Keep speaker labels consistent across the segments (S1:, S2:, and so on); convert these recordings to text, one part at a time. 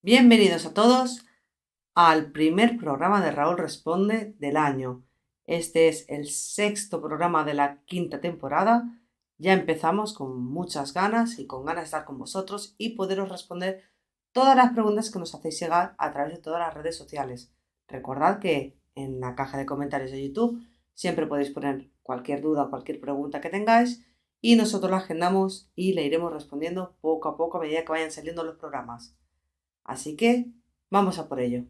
S1: Bienvenidos a todos al primer programa de Raúl Responde del año. Este es el sexto programa de la quinta temporada. Ya empezamos con muchas ganas y con ganas de estar con vosotros y poderos responder todas las preguntas que nos hacéis llegar a través de todas las redes sociales. Recordad que en la caja de comentarios de YouTube siempre podéis poner cualquier duda, o cualquier pregunta que tengáis y nosotros la agendamos y le iremos respondiendo poco a poco a medida que vayan saliendo los programas. Así que vamos a por ello.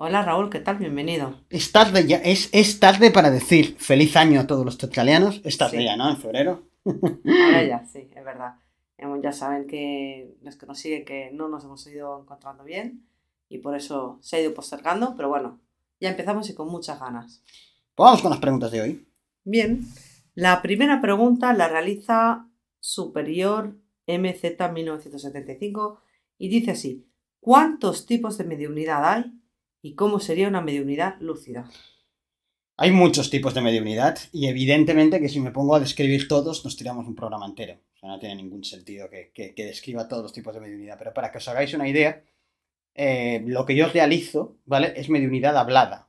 S1: Hola Raúl, ¿qué tal? Bienvenido.
S2: Es tarde ya, es, tarde para decir feliz año a todos los tetralianos. Es tarde ya, ¿no? En febrero. Ahora ya,
S1: sí, es verdad. Em, ya saben que los que nos siguen que no nos hemos ido encontrando bien y por eso se ha ido postergando, pero bueno, ya empezamos y con muchas ganas.
S2: Pues vamos con las preguntas de hoy.
S1: Bien, la primera pregunta la realiza Superior MZ1975 y dice así, ¿cuántos tipos de mediunidad hay y cómo sería una mediunidad lúcida?
S2: Hay muchos tipos de mediunidad y evidentemente que si me pongo a describir todos nos tiramos un programa entero. O sea, no tiene ningún sentido que, que, describa todos los tipos de mediunidad. Pero para que os hagáis una idea, eh, lo que yo realizo, ¿vale? Es mediunidad hablada.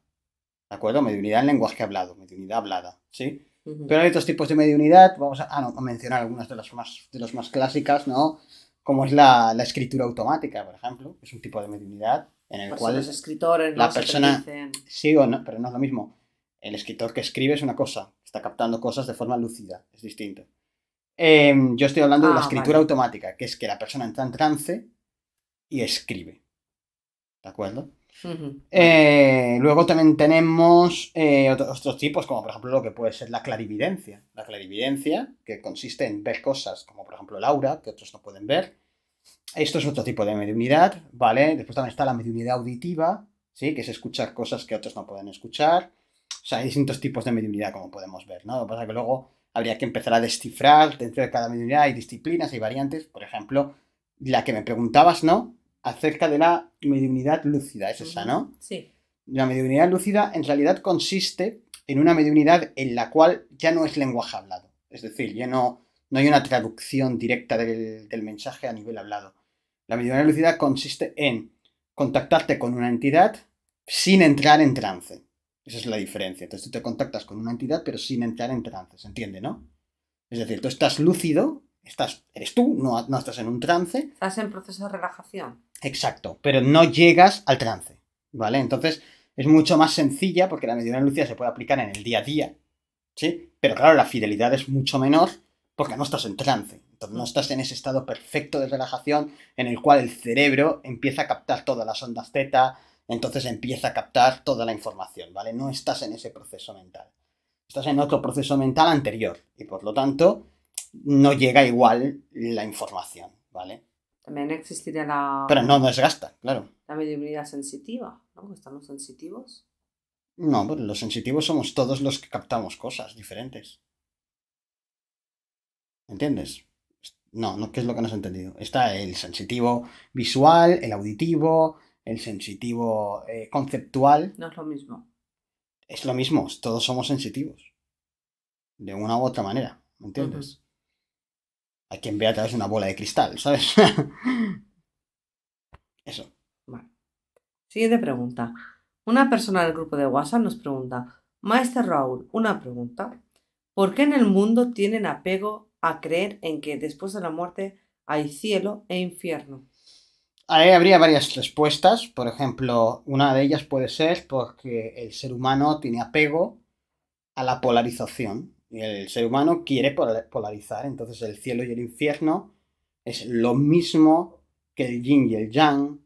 S2: ¿De acuerdo? Mediunidad en lenguaje hablado, mediunidad hablada, ¿sí? Pero hay otros tipos de mediunidad, vamos ah, a, mencionar algunas de las más, de las más clásicas, ¿no? Como es la, escritura automática, por ejemplo, es un tipo de mediunidad en el pues cual... Los
S1: escritores, la persona...
S2: Sí o no, pero no es lo mismo el escritor que escribe es una cosa, está captando cosas de forma lúcida, es distinto. Em, yo estoy hablando de la ah, escritura automática, que es que la persona entra en trance y escribe. ¿De acuerdo? Eh, luego también tenemos eh, otros, tipos, como por ejemplo lo que puede ser la clarividencia. La clarividencia, que consiste en ver cosas, como por ejemplo el aura, que otros no pueden ver. Esto es otro tipo de mediunidad, ¿vale? Después también está la mediunidad auditiva, ¿sí? Que es escuchar cosas que otros no pueden escuchar. O sea, hay distintos tipos de mediunidad, como podemos ver, ¿no? Lo que pasa es que luego habría que empezar a descifrar dentro de cada mediunidad, hay disciplinas, hay variantes, por ejemplo, la que me preguntabas, ¿no? Acerca de la mediunidad lúcida, es esa, ¿no? Sí. La mediunidad lúcida en realidad consiste en una mediunidad en la cual ya no es lenguaje hablado, es decir, ya no, no hay una traducción directa del, del mensaje a nivel hablado. La mediunidad lúcida consiste en contactarte con una entidad sin entrar en trance. Esa es la diferencia. Entonces tú te contactas con una entidad, pero sin entrar en trance, ¿se entiende, no? Es decir, tú estás lúcido, estás, eres tú, no, no estás en un trance.
S1: Estás en proceso de relajación.
S2: Exacto, pero no llegas al trance, ¿vale? Entonces es mucho más sencilla porque la medida lúcida se puede aplicar en el día a día, ¿sí? Pero claro, la fidelidad es mucho menor porque no estás en trance. Entonces no estás en ese estado perfecto de relajación en el cual el cerebro empieza a captar todas las ondas Z, entonces empieza a captar toda la información, ¿vale? No estás en ese proceso mental. Estás en otro proceso mental anterior y por lo tanto no llega igual la información,
S1: ¿vale? También existiría la... Pero no desgasta, claro. La mediunidad sensitiva, ¿no? ¿Estamos sensitivos.
S2: No, pero pues los sensitivos somos todos los que captamos cosas diferentes. ¿Entiendes? No, no, ¿qué es lo que no has entendido? Está el sensitivo visual, el auditivo, el sensitivo eh, conceptual.
S1: No es lo mismo.
S2: Es lo mismo, todos somos sensitivos. De una u otra manera, ¿me entiendes? Hay quien ve a través de una bola de cristal, ¿sabes?
S1: Eso. Vale. Siguiente pregunta. Una persona del grupo de WhatsApp nos pregunta, Maestro Raúl, una pregunta. ¿Por qué en el mundo tienen apego a creer en que después de la muerte hay cielo e infierno?
S2: habría varias respuestas. Por ejemplo, una de ellas puede ser porque el ser humano tiene apego a la polarización. y El ser humano quiere polarizar, entonces el cielo y el infierno es lo mismo que el yin y el yang,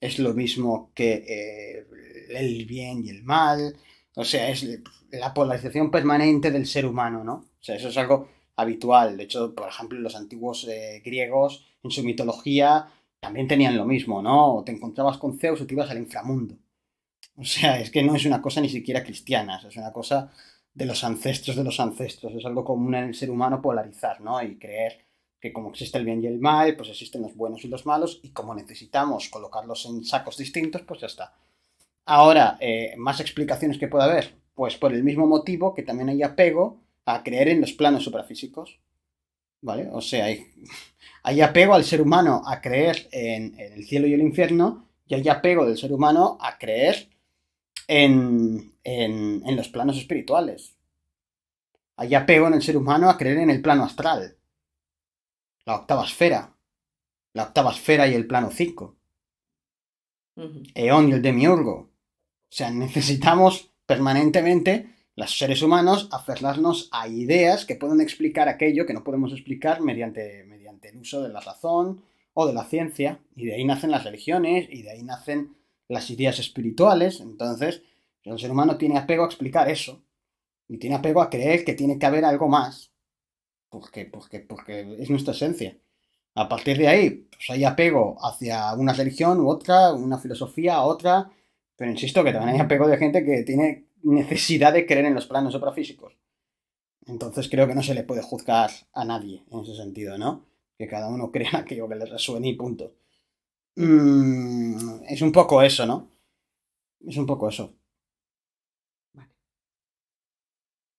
S2: es lo mismo que eh, el bien y el mal, o sea, es la polarización permanente del ser humano, ¿no? O sea, eso es algo habitual. De hecho, por ejemplo, los antiguos eh, griegos en su mitología también tenían lo mismo, ¿no? O te encontrabas con Zeus o te ibas al inframundo. O sea, es que no es una cosa ni siquiera cristiana, es una cosa de los ancestros de los ancestros. Es algo común en el ser humano polarizar, ¿no? Y creer que como existe el bien y el mal, pues existen los buenos y los malos, y como necesitamos colocarlos en sacos distintos, pues ya está. Ahora, eh, más explicaciones que pueda haber. Pues por el mismo motivo que también hay apego a creer en los planos suprafísicos. ¿vale? O sea, hay, apego al ser humano a creer en, el cielo y el infierno y hay apego del ser humano a creer en, en, los planos espirituales. Hay apego en el ser humano a creer en el plano astral, la octava esfera, la octava esfera y el plano 5. Eón y el demiurgo. O sea, necesitamos permanentemente los seres humanos aferrarnos a ideas que pueden explicar aquello que no podemos explicar mediante, mediante el uso de la razón o de la ciencia, y de ahí nacen las religiones, y de ahí nacen las ideas espirituales, entonces el ser humano tiene apego a explicar eso, y tiene apego a creer que tiene que haber algo más, porque, porque, porque es nuestra esencia. A partir de ahí, pues hay apego hacia una religión u otra, una filosofía u otra, pero insisto que también hay apego de gente que tiene necesidad de creer en los planos soprafísicos. Entonces creo que no se le puede juzgar a nadie en ese sentido, ¿no? Que cada uno crea aquello que le resuene y punto. Mm, es un poco eso, ¿no? Es un poco eso.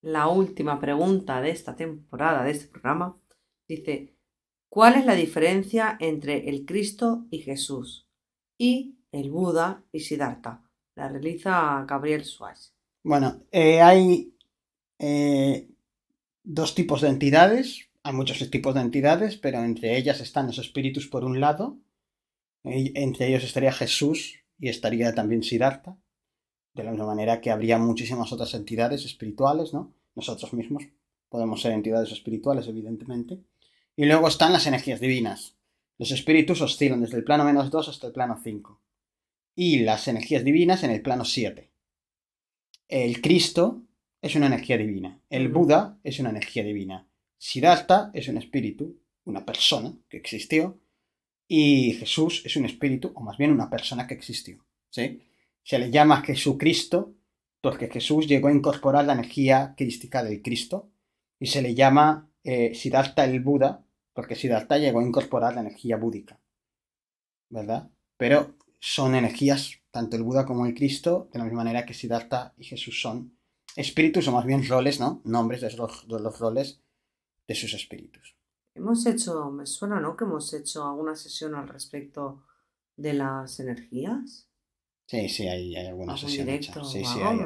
S1: La última pregunta de esta temporada, de este programa, dice, ¿cuál es la diferencia entre el Cristo y Jesús? Y el Buda y Siddhartha. La realiza Gabriel Suárez.
S2: Bueno, eh, hay eh, dos tipos de entidades, hay muchos tipos de entidades, pero entre ellas están los espíritus por un lado, entre ellos estaría Jesús y estaría también Siddhartha, de la misma manera que habría muchísimas otras entidades espirituales, ¿no? Nosotros mismos podemos ser entidades espirituales, evidentemente. Y luego están las energías divinas. Los espíritus oscilan desde el plano menos 2 hasta el plano 5. Y las energías divinas en el plano 7. El Cristo es una energía divina. El Buda es una energía divina. Siddhartha es un espíritu, una persona que existió. Y Jesús es un espíritu, o más bien una persona que existió. ¿sí? Se le llama Jesucristo porque Jesús llegó a incorporar la energía crística del Cristo. Y se le llama eh, Siddhartha el Buda porque Siddhartha llegó a incorporar la energía búdica. ¿Verdad? Pero son energías tanto el Buda como el Cristo, de la misma manera que Siddhartha y Jesús son espíritus, o más bien roles, ¿no? Nombres de los, de los roles de sus espíritus.
S1: Hemos hecho, me suena, ¿no? Que hemos hecho alguna sesión al respecto de las energías.
S2: Sí, sí, hay, alguna sesión Sí, sí, hay,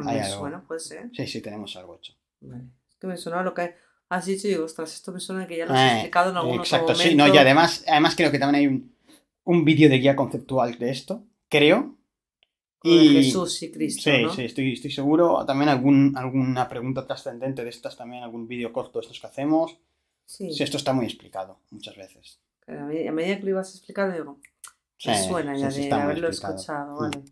S2: puede ser. Sí, sí, tenemos algo hecho.
S1: Vale. Es que me suena lo que has dicho y digo, ostras, esto me suena que ya lo has eh, explicado en algún Exacto, sí, no, y además, además
S2: creo que también hay un, un vídeo de guía conceptual de esto, creo, y Jesús y Cristo. Sí, sí, estoy, estoy seguro. También algún, alguna pregunta trascendente de estas, también algún vídeo corto de estos que hacemos. Sí. esto está muy explicado muchas veces.
S1: a, medida, que lo ibas explicando, digo, sí, suena ya de haberlo escuchado. Mm.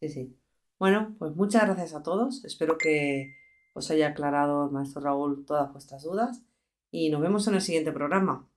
S1: Sí, sí. Bueno, pues muchas gracias a todos. Espero que os haya aclarado maestro Raúl todas vuestras dudas y nos vemos en el siguiente programa.